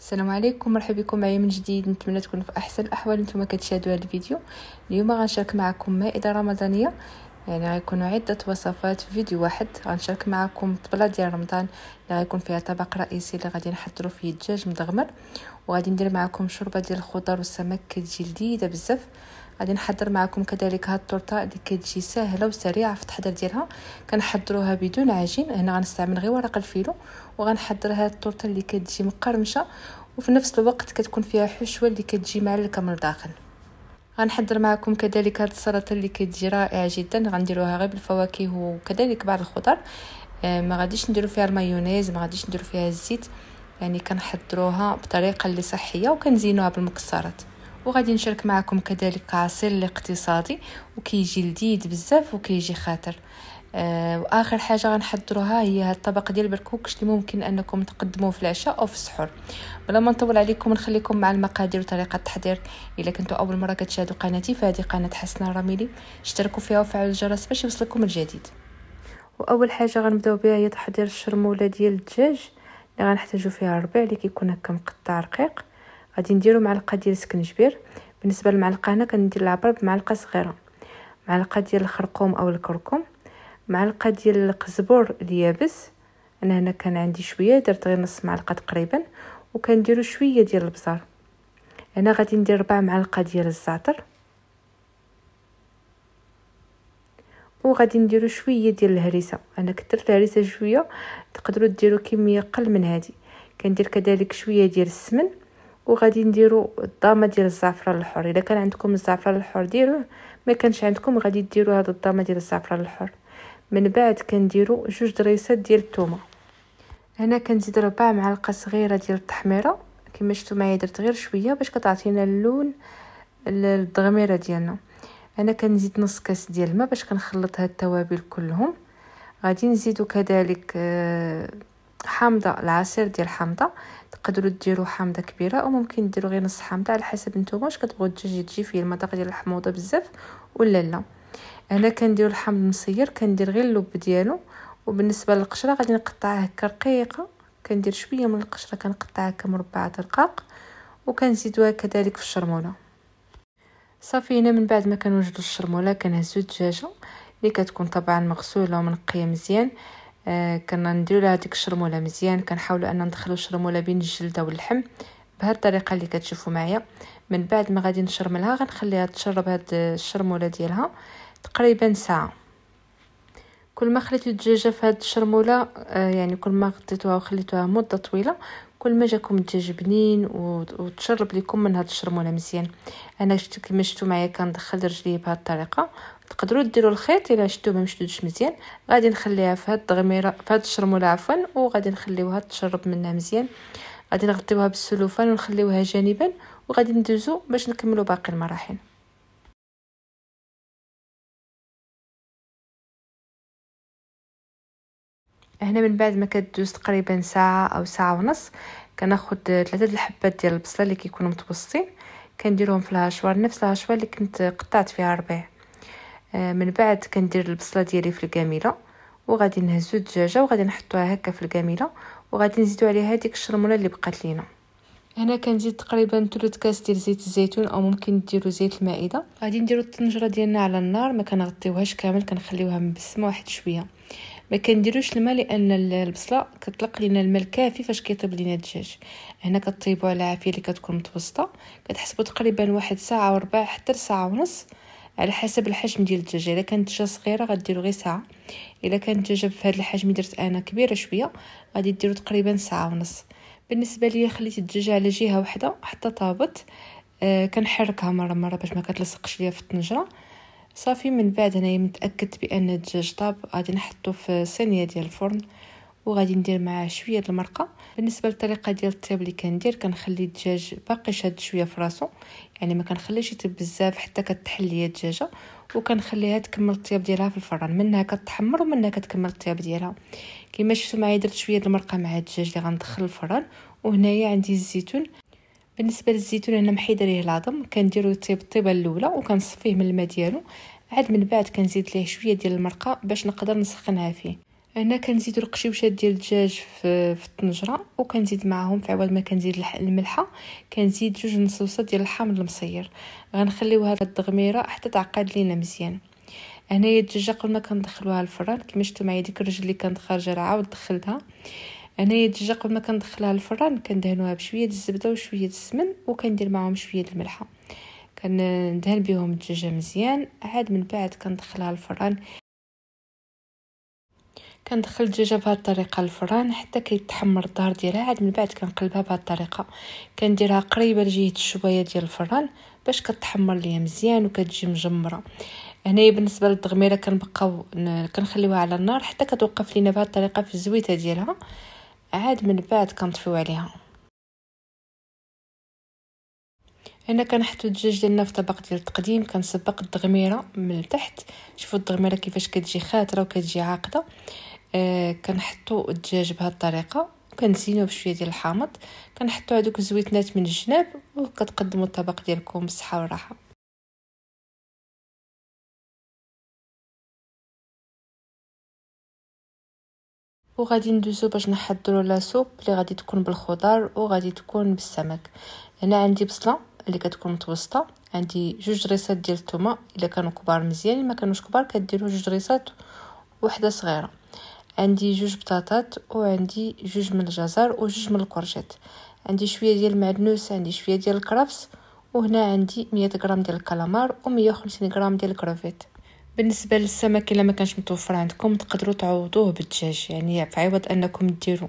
السلام عليكم مرحبا بكم معايا من جديد نتمنى تكونوا في احسن الاحوال نتوما كتشاهدوا هذا الفيديو اليوم غنشارك معكم مائده رمضانيه يعني غيكونوا عده وصفات في فيديو واحد غنشارك معكم طبله ديال رمضان اللي غيكون فيها طبق رئيسي اللي غادي نحضروا فيه الدجاج مدغمر وغادي ندير معكم شوربه ديال الخضر والسمك كتجي لذيذه بزاف غادي نحضر معكم كذلك هاد التورته اللي كتجي سهله وسريعه في التحضير ديالها كنحضروها بدون عجين هنا غنستعمل غير ورق الفيلو وغنحضر هاد التورته اللي كتجي مقرمشه وفي نفس الوقت كتكون فيها حشوه اللي كتجي معلكه من الداخل غنحضر معكم كذلك هاد السلطه اللي كتجي رائعه جدا غنديروها غير بالفواكه وكذلك بعض الخضر آه، ما غاديش نديرو فيها المايونيز ما غاديش نديرو فيها الزيت يعني كنحضروها بطريقه اللي صحيه وكنزينوها بالمكسرات وغادي نشارك معكم كذلك عصير الاقتصادي وكيجي لذيذ بزاف وكيجي خاطر آه، واخر حاجه غنحضروها هي هاد الطبق ديال البركوكش اللي ممكن انكم تقدموه في العشاء او في السحور بلا ما نطول عليكم نخليكم مع المقادير وطريقه التحضير الا كنتو اول مره كتشاهدوا قناتي فهذه قناه حسنه راميلي اشتركوا فيها وفعلوا الجرس باش يوصلكم الجديد واول حاجه غنبداو بها هي تحضير الشرموله ديال الدجاج اللي غنحتاجو فيها الربيع اللي كيكون هكا مقطع رقيق غادي نديرو معلقه ديال سكنجبير بالنسبه للمعلقه هنا كندير العبر بمعلقه صغيره معلقه ديال الخرقوم او الكركم معلقه ديال القزبر اليابس انا هنا كان عندي شويه درت غير نص معلقه تقريبا وكنديروا شويه ديال البزار هنا غادي ندير ربع معلقه ديال الزعتر وغادي نديروا شويه ديال الهريسه انا كثرت الهريسه شويه تقدروا ديروا كميه قل من هذه كندير كذلك شويه ديال السمن وغادي نديروا الضامه ديال الزعفران الحر اذا كان عندكم الزعفران الحر ديروه ما كانش عندكم غادي ديروا هذا الضامه ديال الزعفران الحر من بعد كنديرو جوج دريسات ديال الثومه هنا كنزيد ربع معلقه صغيره ديال التحميره كما شفتوا معايا درت غير شويه باش كتعطينا اللون الضغميره ديالنا انا كنزيد نص كاس ديال الماء باش كنخلط هاد التوابل كلهم غادي نزيدو كذلك آه، حامضه العصير ديال الحامضه تقدروا ديروا حامضه كبيره او ممكن ديروا غير نص حامضه على حسب نتوما واش كتبغوا الدجاج يجي فيه المذاق ديال الحموضه بزاف ولا لا هنا كندير الحمض المسير كندير غير اللب ديالو وبالنسبه للقشره غادي نقطعها هكا رقيقه كندير شويه من القشره كنقطعها هكا مربعات رقاق وكنزيدوها كذلك في الشرموله صافي هنا من بعد ما كنوجدوا الشرموله كنهزو الدجاجه اللي كتكون طبعا مغسوله ومنقيه مزيان آه كنديروا لها ديك الشرموله مزيان كنحاولوا ان ندخلوا الشرموله بين الجلده واللحم بهاد الطريقه اللي كتشوفوا معايا من بعد ما غادي نشرملها غنخليها تشرب هاد الشرموله ديالها تقريبا ساعة كل ما خليتو الدجاجه في هاد الشرموله آه، يعني كل ما غطيتوها وخليتوها مده طويله كل ما جاكم الدجاج بنين وتشرب لكم من هاد الشرموله مزيان انا شفت كما شتو معايا كندخل رجلي بهاد الطريقه تقدروا ديروا الخيط الا شتو ما مشدودش مزيان غادي نخليها في هاد التغميره في هاد الشرموله عفوا وغادي نخليوها تشرب منها مزيان غادي نغطيوها بالسلوفان ونخليوها جانبا وغادي ندوزو باش نكملو باقي المراحل هنا من بعد ما كدوز تقريبا ساعه او ساعه ونص كناخد ثلاثه الحبات ديال البصله اللي كيكونوا متبسطين كنديرهم في الهاشوار نفس الهاشوار اللي كنت قطعت فيها ربيع آه، من بعد كندير البصله ديالي في الكاميله وغادي نهزو الدجاجه وغادي نحطوها هكا في الكاميله وغادي نزيدو عليها ديك الشرموله اللي بقات لينا هنا كنزيد تقريبا ثلث كاس ديال زيت الزيتون او ممكن ديروا زيت المائده غادي نديروا الطنجره ديالنا على النار ما كنغطيوهاش كامل كنخليوها مبسمه واحد شويه ما كنديروش الماء لان البصله كطلق لينا الماء الكافي فاش كيطيب لينا الدجاج هنا كطيبو على العافيه اللي كتكون متوسطه كتحسبوا تقريبا واحد ساعه وربع حتى ساعه ونص على حسب الحجم ديال الدجاجه الا كانت دجاجه صغيره غديروا غير ساعه الا كانت الدجاجه بهذا الحجم اللي درت انا كبيره شويه غادي ديروا تقريبا ساعه ونص بالنسبه ليا خليت الدجاجه على جهه واحده حتى طابت آه كنحركها مره مره باش ما كتلصقش ليا في الطنجره صافي من بعد هنايا متاكد بان الدجاج طاب غادي نحطو في صينيه ديال الفرن وغادي ندير معاه شويه المرقه بالنسبه للطريقه ديال الطياب اللي كندير كنخلي الدجاج باقي شاد شويه في راسو يعني ما كنخليش يطيب بزاف حتى كتحل ليا الدجاجه وكنخليها تكمل الطياب ديالها في الفران منها كتحمر ومنها كتكمل الطياب ديالها كما شفتوا معايا درت شويه المرقه مع الدجاج اللي غندخل الفران وهنايا عندي الزيتون بالنسبه للزيتون انا محيده ليه العظم كنديرو طيب الطيبه الاولى وكنصفيه من الماء ديالو عاد من بعد كنزيد ليه شويه ديال المرقه باش نقدر نسخنها فيه هنا كنزيد القشيوشات ديال الدجاج في, في الطنجره وكنزيد معاهم في عوض ما كنزيد الملحه كنزيد جوج نصوصات ديال الحامض المصير غنخليوها الدغميره حتى تعقد لينا مزيان هنايا الدجاجه قبل ما كندخلوها الفران كما شفتوا معايا ديك الرجل اللي كانت خارجه راه عاود دخلتها انا الدجاج قبل ما كندخلها للفران كندهنوها بشويه ديال الزبده وشويه ديال السمن وكندير معاهم شويه ديال الملحه كندهن بهم الدجاجه مزيان عاد من بعد كندخلها للفران كندخل الدجاجه بهاد الطريقه للفران حتى كيتحمر الظهر ديالها عاد من بعد كنقلبها بهاد الطريقه كنديرها قريبه لجهه الشوايه ديال الفران باش كتحمر ليا مزيان وكتجي مجمره هنايا بالنسبه للتغميره كنبقاو كنخليوها على النار حتى كتوقف لينا بهاد الطريقه في الزويته ديالها عاد من بعد كنطفيو عليها هنا كنحطو الدجاج ديالنا في طبق ديال التقديم كنسبق الدغميره من التحت شوفوا الدغميره كيفاش كتجي خاتره وكتجي عاقده آه كنحطو الدجاج بهذه الطريقه كنزينو بشويه ديال الحامض كنحطو هذوك الزويتنات من الجناب وكتقدموا الطبق ديالكم بالصحه والراحه وغادي ندوزو باش نحضروا لاسوب اللي غادي تكون بالخضار وغادي تكون بالسمك هنا عندي بصله اللي كتكون متوسطه عندي جوج ريسات ديال الثومه الا كانوا كبار مزيان ما كانوش كبار كديروا جوج ريسات وحده صغيره عندي جوج بطاطات وعندي جوج من الجزر وجوج من الكورجيت عندي شويه ديال المعدنوس عندي شويه ديال الكرفس وهنا عندي 100 غرام ديال الكالامار و150 غرام ديال الكروفيت بالنسبه للسمك الا ما كانش متوفر عندكم تقدروا تعوضوه بالدجاج يعني في عوض انكم ديروا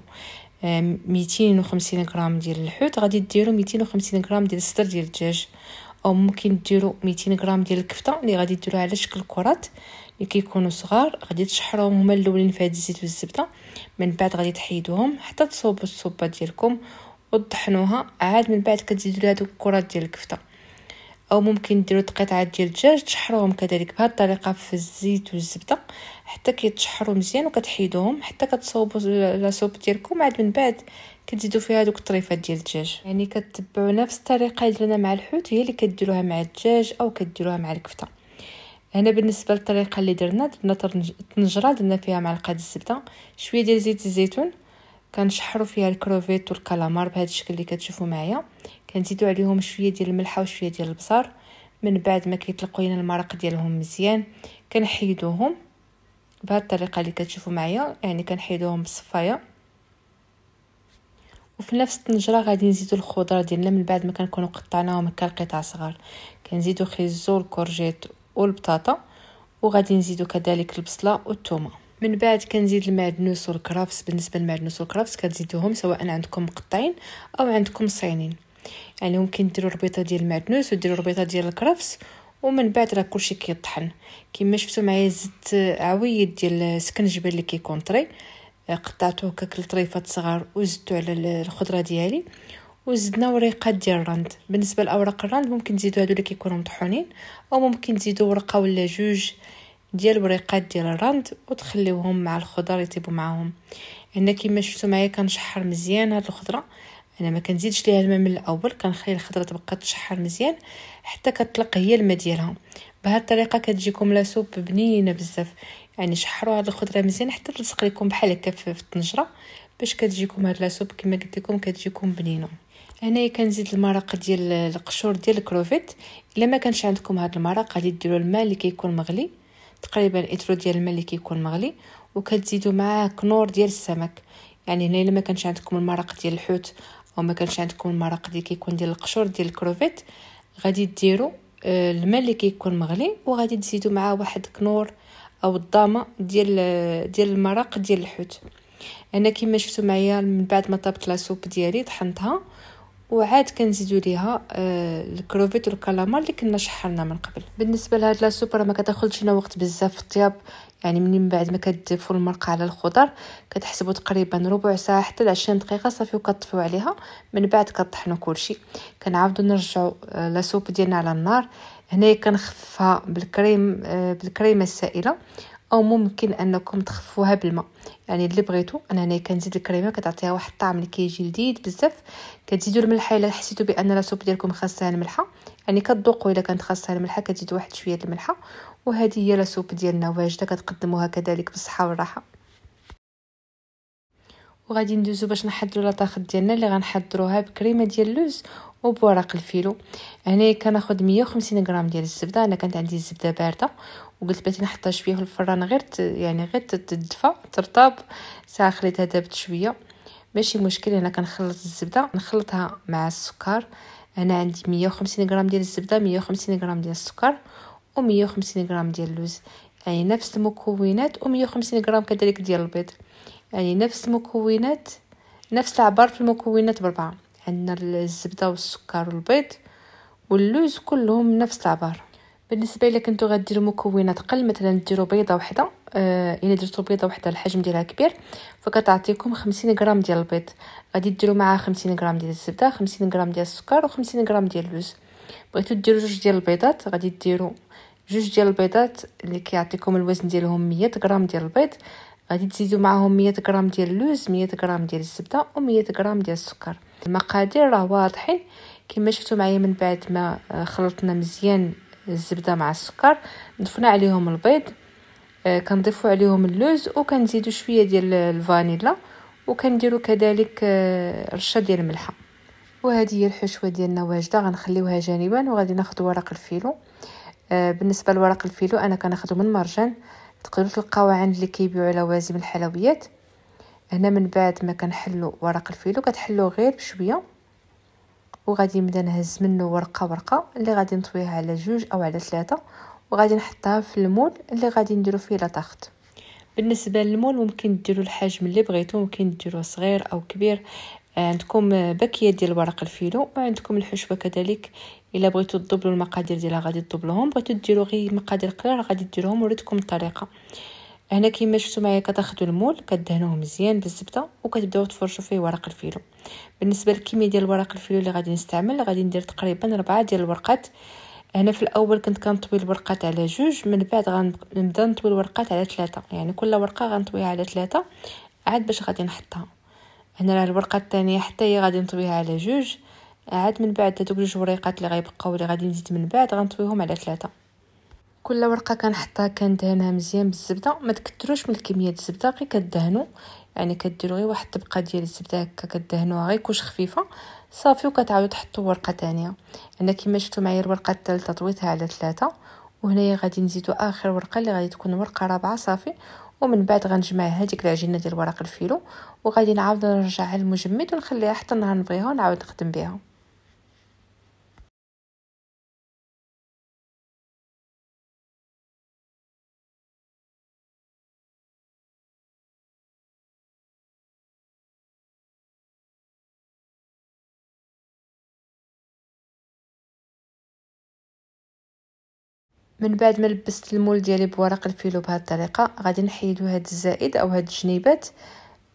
250 غرام ديال الحوت غادي ديروا 250 غرام ديال الصدر ديال الدجاج او ممكن ديروا 200 غرام ديال الكفته اللي غادي ديروها على شكل كرات اللي كيكونوا صغار غادي تشحروهم هما الاولين في هذا الزيت والزبده من بعد غادي تحيدوهم حتى تصوبوا الصوبه ديالكم وتطحنوها عاد من بعد كتزيدوا لهذوك الكرات ديال الكفته او ممكن ديروا قطعات ديال الدجاج تشحروهم كذلك بهذه الطريقه في الزيت والزبده حتى كيتشحروا مزيان وكتحيدوهم حتى لا لاصوب ديالكم عاد من بعد كتزيدوا فيها دوك الطريفات ديال الدجاج يعني كتبعوا نفس الطريقه اللي درنا مع الحوت هي اللي كديروها مع الدجاج او كديروها مع الكفته هنا بالنسبه للطريقه اللي درنا درنا طنجره درنا فيها معلقه الزبده شويه ديال زيت الزيتون كنشحروا فيها الكروفيت والكالامار بهذا الشكل اللي كتشوفوا معايا كنزيدو عليهم شويه ديال الملحه وشويه ديال البصل من بعد ما كيطلقوا لنا المرق ديالهم مزيان كنحيدوهم بهذه الطريقه اللي كتشوفوا معايا يعني كنحيدوهم بالصفايه وفي نفس الطنجره غادي نزيدو الخضره ديالنا من بعد ما كنكونوا قطعناهم هكا لقطع صغار كنزيدو خيزو الكورجيت والبطاطا وغادي نزيدو كذلك البصله والثومه من بعد كنزيد المعدنوس والكرافس بالنسبه للمعدنوس والكرافس كتزيدوهم سواء عندكم مقطعين او عندكم صينين يعني ممكن ديروا ربيطه ديال المعدنوس وديروا ربيطه ديال الكرفس ومن بعد راه كلشي كيطحن كما شفتوا معايا زدت عويد ديال السكنجبير اللي كيكون طري آه، قطعته هكاك لطريفات صغار وزدتو على الخضره ديالي وزدنا وريقات ديال الرند بالنسبه لاوراق الرند ممكن تزيدوا هادو اللي كيكونوا مطحونين او ممكن تزيدوا ورقه ولا جوج ديال وريقات ديال الرند وتخليوهم مع الخضر يطيبوا معاهم هنا يعني كما شفتوا معايا كنشحر مزيان هاد الخضره انا ما كنزيدش ليها الماء من الاول كنخلي الخضره تبقى تشحر مزيان حتى كتطلق هي الماء ديالها بهذه الطريقه كتجيكم لا سوب بنينه بزاف يعني شحروا هاد الخضره مزيان حتى تلصق لكم بحال هكا في الطنجره باش كتجيكم هاد لا سوب كما قلت لكم كتجيكم بنينه هنايا كنزيد المرق ديال القشور ديال الكروفيت الا ما كانش عندكم هاد المرق غادي ديروا الماء اللي كيكون مغلي تقريبا لتر ديال الماء اللي كيكون مغلي وكتزيدوا معاه كنور ديال السمك يعني هنا الا ما كانش عندكم المرق ديال الحوت وما كانش عندكم المرق ديال كيكون ديال القشور ديال الكروفيت غادي ديروا آه، الماء اللي كيكون مغلي وغادي تزيدوا معاه واحد كنور او الضامه ديال آه، ديال المرق ديال الحوت انا كما شفتوا معايا من بعد ما طابت لا سوب ديالي طحنتها وعاد كنزيدوا ليها آه، الكروفيت والكالامار اللي كنا شحرنا من قبل بالنسبه لهاد لا سوب راه ما كتاخذش لنا وقت بزاف في الطياب يعني من بعد ما كتدفوا المرقه على الخضر كتحسبوا تقريبا ربع ساعه حتى ل 20 دقيقه صافي وكطفيو عليها من بعد كطحنوا كلشي كنعاودوا نرجعوا آه، لاسوب ديالنا على النار هنايا كنخففها بالكريم آه، بالكريمه السائله او ممكن انكم تخفوها بالماء يعني اللي بغيتو انا هنا كنزيد الكريمه كتعطيها واحد الطعم اللي كيجي لذيذ بزاف كتزيدوا الملح الا حسيتوا بان لاسوب ديالكم خاصها الملحه يعني كتذوقوا الا كانت خاصها الملحه كتزيدوا واحد شويه الملحه وهذه هي لاسوب ديالنا واجده كتقدموها كذلك بالصحه والراحه وغادي ندوزو باش نحضروا لاطاخت ديالنا اللي غنحضروها بكريمه ديال اللوز وبورق الفيلو هنا كناخد 150 غرام ديال الزبده انا كانت عندي الزبده بارده وقلت باتي نحطها شويه في الفران غير يعني غير تدفى ترطب ساعه خليتها دابت شويه ماشي مشكل هنا كنخلط الزبده نخلطها مع السكر انا عندي 150 غرام ديال الزبده 150 غرام ديال السكر و150 غرام ديال اللوز يعني نفس المكونات و150 غرام كذلك ديال البيض يعني نفس المكونات نفس العبار في المكونات بربعة عندنا الزبدة والسكر والبيض واللوز كلهم نفس العبار بالنسبه الا كنتو غديرو مكونات قل مثلا ديرو بيضه وحده آه الا درتو بيضه وحده الحجم ديالها كبير فكتعطيكم 50 غرام ديال البيض غادي ديرو معاها 50 غرام ديال الزبده 50 غرام ديال السكر و50 غرام ديال اللوز بغيتو ديرو جوج ديال البيضات غادي ديرو جوج ديال البيضات اللي كيعطيكم الوزن ديالهم 100 غرام ديال البيض غادي تزيدوا معاهم 100 غرام ديال اللوز 100 غرام ديال الزبده و100 غرام ديال السكر المقادير راه واضحين كما شفتوا معايا من بعد ما خلطنا مزيان الزبده مع السكر ضفنا عليهم البيض آه، كنضيفوا عليهم اللوز وكنزيدوا شويه ديال الفانيلا وكنديروا كذلك آه، رشه ديال الملحه وهذه هي الحشوه ديالنا واجده غنخليوها جانبا وغادي ناخذ ورق الفيلو آه، بالنسبه لورق الفيلو انا كناخذو من مرجان تقدروا تلقاو عند اللي كيبيعوا لوازم الحلويات هنا من بعد ما كنحلو ورق الفيلو كتحلو غير بشويه وغادي نبدا نهز منه ورقه ورقه اللي غادي نطويها على جوج او على ثلاثه وغادي نحطها في المول اللي غادي نديرو فيه لطاخت بالنسبه للمول ممكن ديروا الحجم اللي بغيتو ممكن ديروه صغير او كبير آه، عندكم بكيه ديال ورق الفيلو وعندكم الحشوه كذلك الا بغيتو تضبلو المقادير ديالها غادي تضبلوهم بغيتو ديرو غي مقادير قليله غادي ديروهم وريتكم الطريقه هنا كيما شفتو معايا كتاخدو المول كدهنوه مزيان بالزبده وكتبداو تفرشو فيه ورق الفيلو بالنسبه للكميه ديال ورق الفيلو اللي غادي نستعمل غادي ندير تقريبا ربعة ديال الورقات هنا في الاول كنت كنطوي الورقات على جوج من بعد غنبدا نطوي الورقات على ثلاثه يعني كل ورقه غنطويها على ثلاثه عاد باش غادي نحطها هنا راه الورقه الثانيه حتى هي غادي نطويها على جوج عاد من بعد هذوك جوج وريقات اللي غيبقاو اللي غادي نزيد من بعد غنطويهم على ثلاثه كل ورقه كنحطها كندهنها مزيان بالزبده ما تكثروش من كميه الزبده غير كدهنوا يعني كديروا غير واحد الطبقه ديال الزبده هكا كدهنوها غير كوش خفيفه صافي وكتعاودوا تحطوا ورقه ثانيه انا كما شفتوا معايا الورقه الثالثه طويتها على ثلاثه وهنايا غادي نزيدوا اخر ورقه اللي غادي تكون ورقه رابعه صافي ومن بعد غنجمع هذيك العجينه ديال ورق الفيلو وغادي نعاود نرجعها للمجمد ونخليها حتى نهار نبغيها ونعاود نخدم بها من بعد ما لبست المول ديالي بورق الفيلو بهاد الطريقه غادي نحيدو هاد الزائد او هاد الجنيبات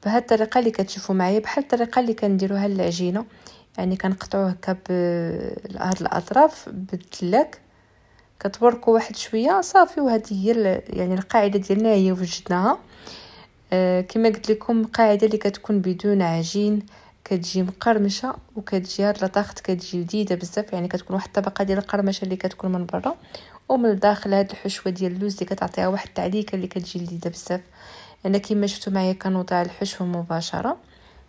بهاد الطريقه اللي كتشوفوا معايا بحال الطريقه اللي كنديروها للعجينه يعني كنقطعوه هكا بهاد الاطراف بالتلاك كتبركو واحد شويه صافي وهذه هي يعني القاعده ديالنا هي وجدناها آه، كما قلت لكم قاعده اللي كتكون بدون عجين كتجي مقرمشه وكتجي هاد لطاخت كتجي لذيذه بزاف يعني كتكون واحد الطبقه ديال القرمشه اللي كتكون من برا ومن الداخل هاد الحشوه ديال اللوز اللي كتعطيها واحد التعليكه اللي كتجي لذيذه بزاف انا كما شفتوا معايا كنوضع الحشوه مباشره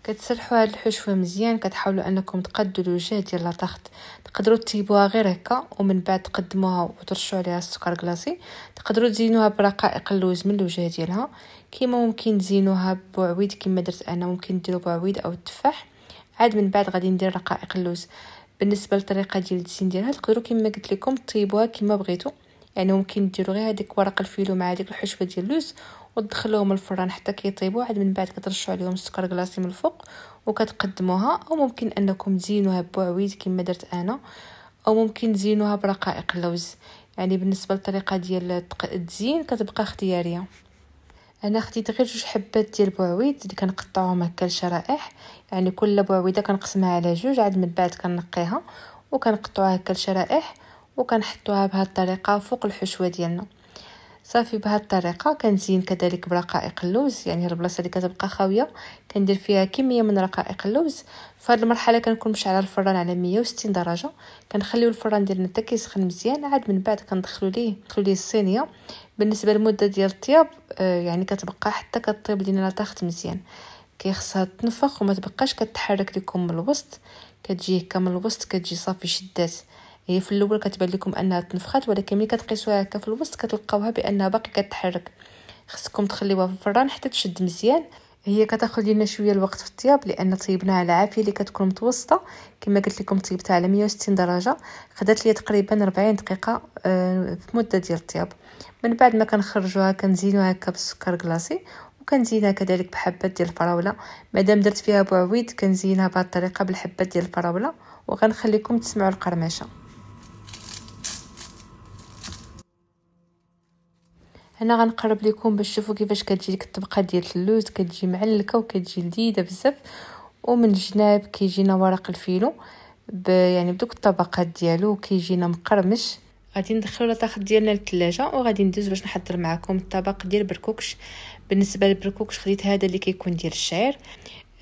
كتسلحوا هاد الحشوه مزيان كتحاولوا انكم تقدوا الوجه ديال لاطاخت تقدروا تيبوها غير هكا ومن بعد تقدموها وترشوا عليها السكر كلاصي تقدروا تزينوها برقائق اللوز من الوجه ديالها كيما ممكن تزينوها بعويد كما درت انا ممكن ديروا بعويد او التفاح عاد من بعد غادي ندير رقائق اللوز بالنسبه للطريقه ديال التزيين ديالها تقدروا كما قلت لكم طيبوها كما بغيتو يعني ممكن ديروا غير هذيك ورق الفيلو مع هذيك الحشوه ديال اللوز وتدخلوهم الفران حتى كيطيبوا عاد من بعد كترشوا عليهم السكر كلاصي من الفوق وكتقدموها او ممكن انكم تزينوها بوعويد كما درت انا او ممكن تزينوها برقائق اللوز يعني بالنسبه للطريقه ديال التزيين كتبقى اختياريه انا خديت غير جوج حبات ديال بوعويد اللي كنقطعهم هكا لشرائح يعني كل بوعويده كنقسمها على جوج عاد من بعد كنقيها وكنقطعوها هكا لشرائح وكنحطوها بهذه الطريقه فوق الحشوه ديالنا صافي بهاد الطريقه كنزين كذلك برقائق اللوز يعني البلاصه اللي كتبقى خاويه كندير فيها كميه من رقائق اللوز في المرحله كنكون مشعله الفران على 160 درجه كنخليو الفران ديالنا حتى كيسخن مزيان عاد من بعد كندخلو ليه ندخلو ليه الصينيه بالنسبه للمده ديال الطياب آه، يعني كتبقى حتى كطيب لينا طاخت مزيان كيخصها تنفخ وما تبقاش كتحرك لكم من الوسط كتجي هكا من الوسط كتجي صافي شدات هي في الاول كتبان لكم انها تنفخات ولكن ملي كتقيسوها هكا في الوسط كتلقاوها بانها باقي كتحرك خصكم تخليوها في الفران حتى تشد مزيان هي كتاخذ لينا شويه الوقت في الطياب لان طيبناها على عافيه اللي كتكون متوسطه كما قلت لكم طيبتها على 160 درجه خدات لي تقريبا 40 دقيقه آه، في مده ديال الطياب من بعد ما كنخرجوها كنزينوها هكا بالسكر كلاصي وكنزينها كذلك بحبات ديال الفراوله مادام درت فيها بوعويد كنزينها بهذه الطريقه بالحبات ديال الفراوله وغنخليكم تسمعوا القرمشه هنا غنقرب لكم باش تشوفوا كيفاش كتجي ديك الطبقه ديال اللوز كتجي معلكه وكتجي لذيذه بزاف ومن الجناب كيجينا ورق الفيلو ب يعني بدوك الطبقات ديالو كيجينا مقرمش غادي ندخلو لطاخ ديالنا للثلاجه وغادي ندوز باش نحضر معكم الطبق ديال بركوكش بالنسبه للبركوكش خديت هذا اللي كيكون ديال الشعير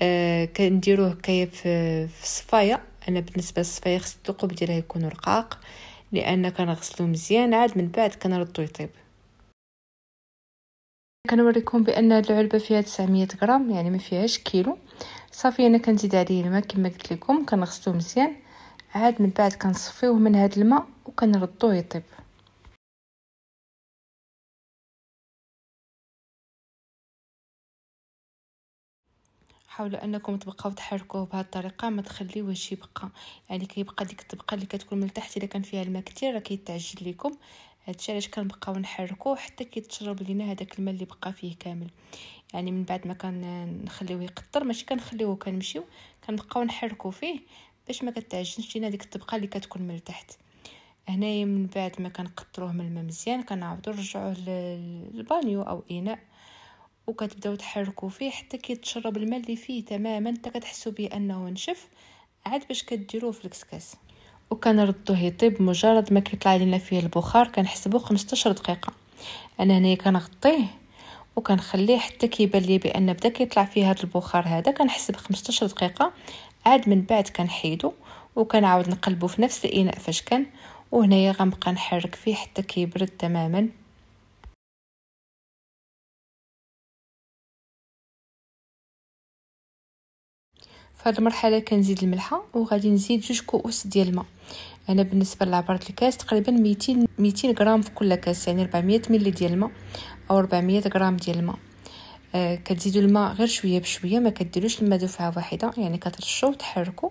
آه كنديروه كي في الصفايه انا بالنسبه للصفايه خص الثقب ديالها يكون رقاق لان كنغسلو مزيان عاد من بعد كنردو يطيب كنوريكم بان هاد العلبه فيها 900 غرام يعني ما فيهاش كيلو صافي انا كنزيد عليه الماء كما قلت لكم كنغسلو مزيان عاد من بعد كنصفيوه من هاد الماء وكنردوه يطيب حاولوا انكم تبقاو تحركوه بهذه الطريقه ما تخليوهش يبقى يعني كيبقى ديك الطبقه اللي كتكون من تحت الا كان فيها الماء كتير راه كيتعجل لكم هادشي علاش كنبقاو نحركوه حتى كيتشرب لينا هذاك الماء اللي بقى فيه كامل يعني من بعد ما كنخليوه يقطر ماشي كنخليوه كنمشيو كنبقاو نحركو فيه باش ما كتعجنش لينا ديك الطبقه اللي كتكون من تحت هنايا من بعد ما كنقطروه من الماء مزيان كنعاودو نرجعوه للبانيو او اناء وكتبداو تحركو فيه حتى كيتشرب الماء اللي فيه تماما حتى كتحسوا بانه نشف عاد باش كديروه في الكسكاس ردوه يطيب مجرد ما كيطلع لينا فيه البخار كنحسبو 15 دقيقه انا هنايا كنغطيه وكنخليه حتى كيبان لي بان بدا كيطلع فيه هذا البخار هذا كنحسب 15 دقيقه عاد من بعد كنحيدو وكنعاود نقلبو في نفس الاناء فاش كان وهنايا غنبقى نحرك فيه حتى كيبرد تماما فهاد المرحله كنزيد الملحه وغادي نزيد جوج كؤوس ديال الماء انا بالنسبه لعبره الكاس تقريبا 200 200 غرام في كل كاس يعني 400 ملي ديال الماء او 400 غرام ديال الماء آه كتزيدوا الماء غير شويه بشويه ما كديروش الماء دفعه واحده يعني كترشوا وتحركوا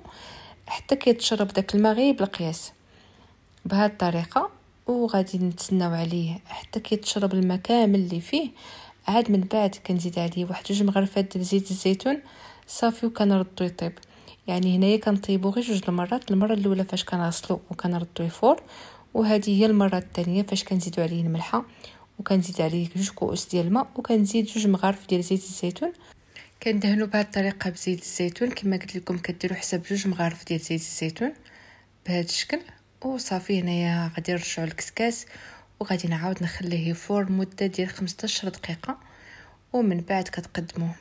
حتى كيتشرب داك الماء غير بالقياس بهاد الطريقه وغادي نتسناو عليه حتى كيتشرب الماء كامل اللي فيه عاد من بعد كنزيد عليه واحد جوج مغرفات ديال زيت الزيتون صافي وكنردو يطيب يعني هنايا كنطيبو غير جوج المرات المره الاولى فاش كنغسلو وكنردو يفور وهذه هي المره الثانيه فاش كنزيدو عليه الملحه وكنزيد عليه جوج كؤوس ديال الماء وكنزيد جوج مغارف ديال زيت الزيتون كندهنو بهذه الطريقه بزيت الزيتون كما قلت لكم كديروا حساب جوج مغارف ديال زيت الزيتون بهذا الشكل وصافي هنايا غادي نرجعوا الكسكاس وغادي نعاود نخليه يفور مده ديال 15 دقيقه ومن بعد كتقدموه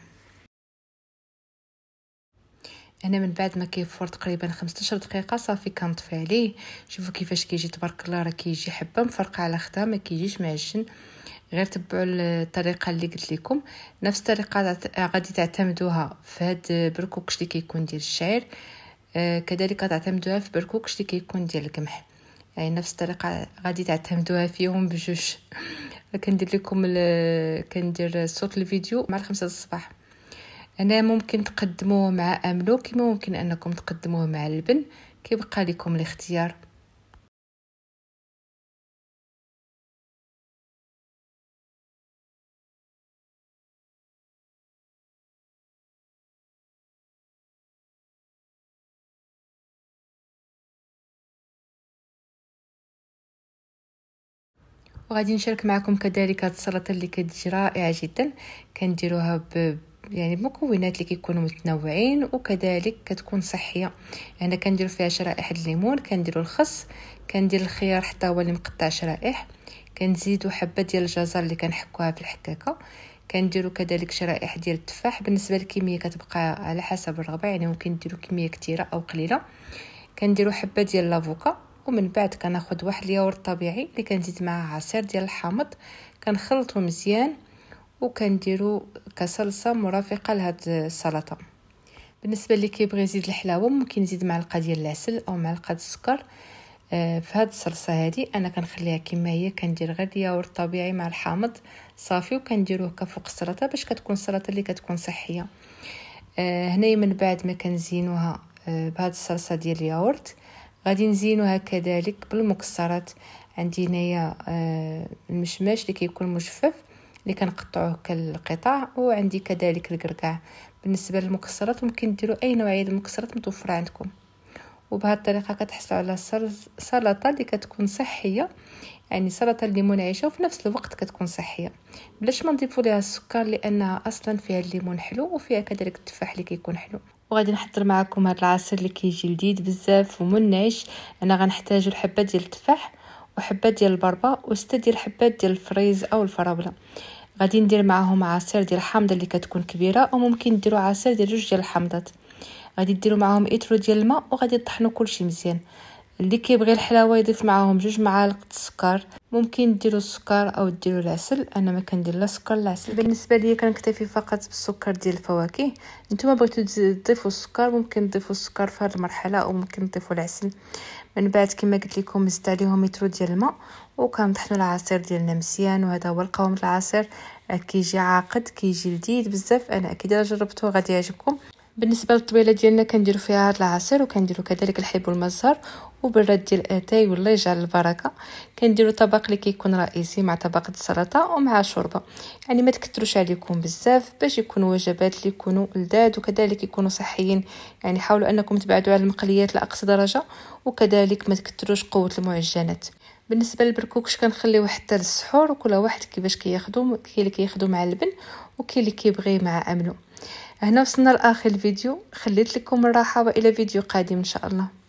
هنا من بعد ما كيفور تقريبا 15 دقيقه صافي كنطفي عليه شوفوا كيفاش كيجي تبارك الله راه كيجي حبه مفرقه على خدها ما كيجيش معجن غير تبعوا الطريقه اللي قلت لكم نفس الطريقه غادي تعتمدوها في هاد بركوكش اللي كيكون ديال الشعير آه كذلك تعتمدوها في بركوكش اللي كيكون ديال القمح يعني نفس الطريقه غادي تعتمدوها فيهم بجوج كندير لكم كندير صوت الفيديو مع الخمسة الصباح أنا ممكن تقدموه مع املو كما ممكن انكم تقدموه مع البن كيبقى لكم الاختيار وغادي نشارك معكم كذلك هاد السلطه اللي كتجي رائعه جدا كنديروها ب يعني بمكونات اللي كيكونوا متنوعين وكذلك كتكون صحيه يعني كندير فيها شرائح الليمون كنديروا الخس كندير الخيار حتى هو اللي مقطع شرائح كنزيدوا حبه ديال الجزر اللي كنحكوها في الحكاكه كنديروا كذلك شرائح ديال التفاح بالنسبه للكميه كتبقى على حسب الرغبه يعني ممكن ديروا كميه كثيره او قليله كنديروا حبه ديال لافوكا ومن بعد كناخد واحد الياورت طبيعي اللي كنزيد معاه عصير ديال الحامض كنخلطو مزيان وكنديرو كصلصه مرافقه لهاد السلطه بالنسبه اللي كيبغي يزيد الحلاوه ممكن يزيد معلقه ديال العسل او معلقه السكر آه في هاد الصلصه هادي انا كنخليها كما هي كندير غير الياورت طبيعي مع الحامض صافي وكنديروه كفوق السلطه باش كتكون السلطه اللي كتكون صحيه هنا آه، هنايا من بعد ما كنزينوها آه، بهاد الصلصه ديال الياورت غادي نزينوها كذلك بالمكسرات عندي هنايا آه، المشماش اللي كيكون مجفف اللي كنقطعوه كالقطع وعندي كذلك الكركاع بالنسبه للمكسرات ممكن ديروا اي نوعيه المكسرات متوفره عندكم وبهذه الطريقه كتحصلوا على سلطه اللي كتكون صحيه يعني سلطه الليمون عيشه وفي نفس الوقت كتكون صحيه بلاش ما نضيفوا ليها السكر لانها اصلا فيها الليمون حلو وفيها كذلك التفاح اللي كيكون حلو وغادي نحضر معكم هذا العصير اللي كيجي لذيذ بزاف ومنعش انا غنحتاجو الحبه ديال التفاح وحبه ديال البربه وسته ديال الحبات ديال الفريز او الفراوله غادي ندير معاهم عصير ديال الحامضه اللي كتكون كبيره وممكن ديروا عصير ديال جوج ديال الحامضات غادي ديروا معاهم ايترو ديال الماء وغادي تطحنوا كلشي مزيان اللي كيبغي الحلاوه يضيف معاهم جوج معالق السكر ممكن ديروا السكر او ديروا العسل انا ما كندير لا سكر لا عسل بالنسبه ليا كنكتفي فقط بالسكر ديال الفواكه نتوما بغيتو تضيفوا السكر ممكن تضيفوا السكر في هذه المرحله او ممكن تضيفوا العسل من بعد كما قلت لكم زدت عليهم مترو ديال الماء وكنطحنوا العصير ديالنا مزيان وهذا هو القوام العصير آه، كيجي عاقد كيجي لذيذ بزاف انا اكيد الا جربتوه غادي يعجبكم بالنسبه للطبيله ديالنا كنديروا فيها هذا العصير وكنديروا كذلك الحليب والمزهر وبالرد ديال اتاي والله يجعل البركه كنديروا طبق اللي كيكون رئيسي مع طبق السلطه ومع شوربه يعني ما تكثروش عليكم بزاف باش يكونوا وجبات اللي يكونوا لذاد وكذلك يكونوا صحيين يعني حاولوا انكم تبعدوا على المقليات لاقصى درجه وكذلك ما تكثروش قوه المعجنات بالنسبه للبركوكش كنخليوه حتى للسحور وكل واحد كيفاش كياخدو كاين اللي كياخدو مع اللبن وكاين اللي كيبغي مع املو هنا وصلنا لاخر الفيديو خليت لكم الراحه والى فيديو قادم ان شاء الله